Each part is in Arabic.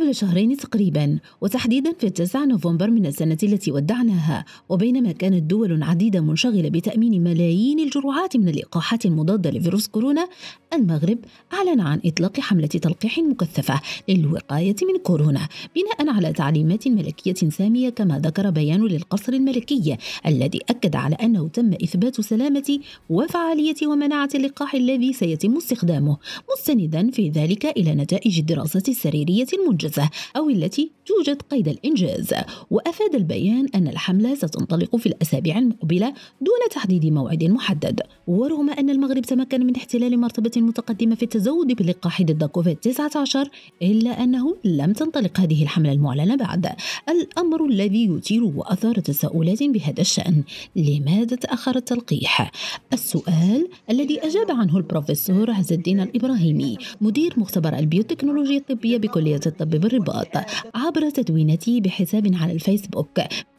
قبل شهرين تقريبا وتحديدا في 9 نوفمبر من السنة التي ودعناها وبينما كانت دول عديدة منشغلة بتأمين ملايين الجرعات من اللقاحات المضادة لفيروس كورونا المغرب أعلن عن إطلاق حملة تلقيح مكثفة للوقاية من كورونا بناء على تعليمات ملكية سامية كما ذكر بيان للقصر الملكي الذي أكد على أنه تم إثبات سلامة وفعالية ومناعة اللقاح الذي سيتم استخدامه مستندا في ذلك إلى نتائج الدراسات السريرية المنجزة الجافة أو التي توجد قيد الإنجاز وأفاد البيان أن الحملة ستنطلق في الأسابيع المقبلة دون تحديد موعد محدد ورغم أن المغرب تمكن من احتلال مرتبة متقدمة في التزود باللقاح ضد كوفيد-19 إلا أنه لم تنطلق هذه الحملة المعلنة بعد الأمر الذي يثير وأثار تساؤلات بهذا الشأن لماذا تأخر التلقيح؟ السؤال الذي أجاب عنه البروفيسور عز الدين الإبراهيمي مدير مختبر البيوتكنولوجيا الطبية بكلية الطب بالرباط عبر عبر تدوينته بحساب على الفيسبوك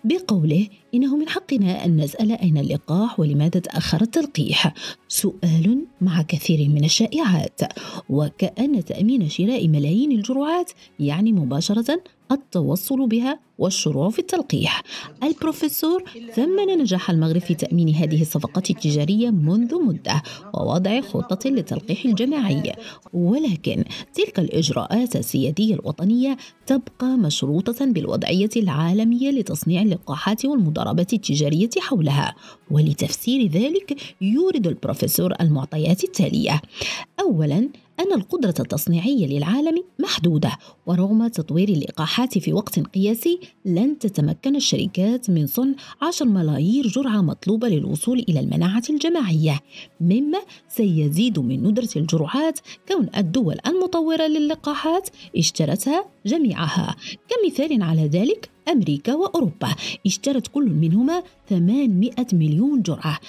بقوله إنه من حقنا أن نسأل أين اللقاح ولماذا تأخر التلقيح سؤال مع كثير من الشائعات وكأن تأمين شراء ملايين الجرعات يعني مباشرة التوصل بها والشروع في التلقيح البروفيسور ثمن نجاح المغرب في تأمين هذه الصفقات التجارية منذ مدة ووضع خطة للتلقيح الجماعي ولكن تلك الإجراءات السيادية الوطنية تبقى مشروطة بالوضعية العالمية لتصنيع اللقاحات والمضادات الضربات التجارية حولها ولتفسير ذلك يورد البروفيسور المعطيات التالية أولا أن القدرة التصنيعية للعالم محدودة ورغم تطوير اللقاحات في وقت قياسي لن تتمكن الشركات من صنع 10 ملايير جرعة مطلوبة للوصول إلى المناعة الجماعية مما سيزيد من ندرة الجرعات كون الدول المطورة للقاحات اشترتها جميعها كمثال على ذلك أمريكا وأوروبا اشترت كل منهما 800 مليون جرعة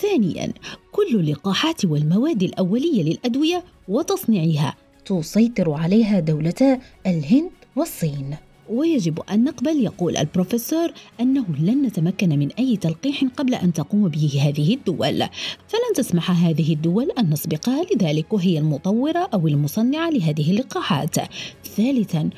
ثانيا كل اللقاحات والمواد الأولية للأدوية وتصنيعها تسيطر عليها دولتا الهند والصين ويجب أن نقبل يقول البروفيسور أنه لن نتمكن من أي تلقيح قبل أن تقوم به هذه الدول فلن تسمح هذه الدول أن نسبقها لذلك وهي المطورة أو المصنعة لهذه اللقاحات ثالثا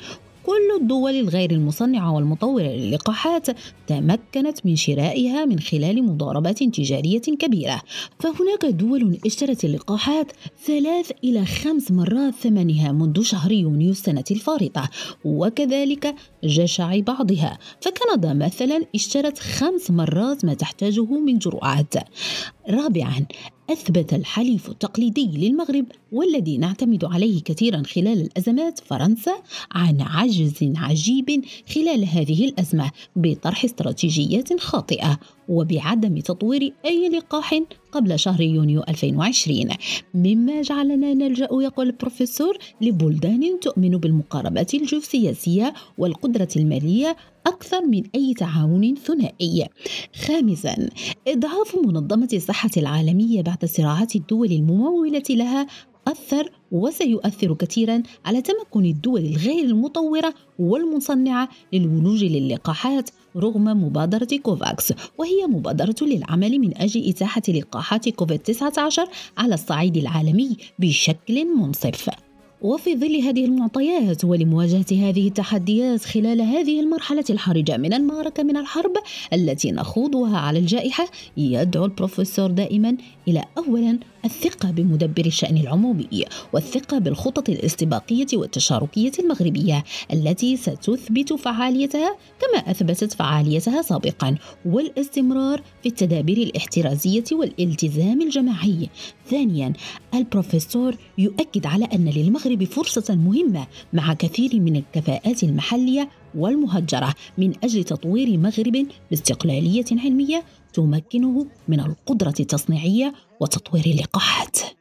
كل الدول الغير المصنعة والمطورة للقاحات تمكنت من شرائها من خلال مضاربات تجارية كبيرة فهناك دول اشترت اللقاحات ثلاث إلى خمس مرات ثمنها منذ شهر يونيو السنة الفارطة وكذلك جشع بعضها فكندا مثلا اشترت خمس مرات ما تحتاجه من جرعات رابعا أثبت الحليف التقليدي للمغرب والذي نعتمد عليه كثيرا خلال الأزمات فرنسا عن عجز عجيب خلال هذه الأزمة بطرح استراتيجيات خاطئة وبعدم تطوير أي لقاح قبل شهر يونيو 2020 مما جعلنا نلجأ يقول البروفيسور لبلدان تؤمن بالمقاربات الجيوسياسية والقدرة المالية أكثر من أي تعاون ثنائي. خامساً، إضعاف منظمة الصحة العالمية بعد صراعات الدول الممولة لها أثر وسيؤثر كثيرا على تمكن الدول الغير المطورة والمصنعة للولوج للقاحات رغم مبادرة كوفاكس وهي مبادرة للعمل من أجل إتاحة لقاحات كوفيد-19 على الصعيد العالمي بشكل منصف وفي ظل هذه المعطيات ولمواجهة هذه التحديات خلال هذه المرحلة الحرجة من المعركة من الحرب التي نخوضها على الجائحة يدعو البروفيسور دائما إلى أولا الثقة بمدبر الشأن العمومي والثقة بالخطط الاستباقية والتشاركية المغربية التي ستثبت فعاليتها كما أثبتت فعاليتها سابقا والاستمرار في التدابير الاحترازية والالتزام الجماعي ثانيا البروفيسور يؤكد على أن للمغرب المغرب فرصة مهمة مع كثير من الكفاءات المحلية والمهجرة من أجل تطوير مغرب باستقلالية علمية تمكنه من القدرة التصنيعية وتطوير اللقاحات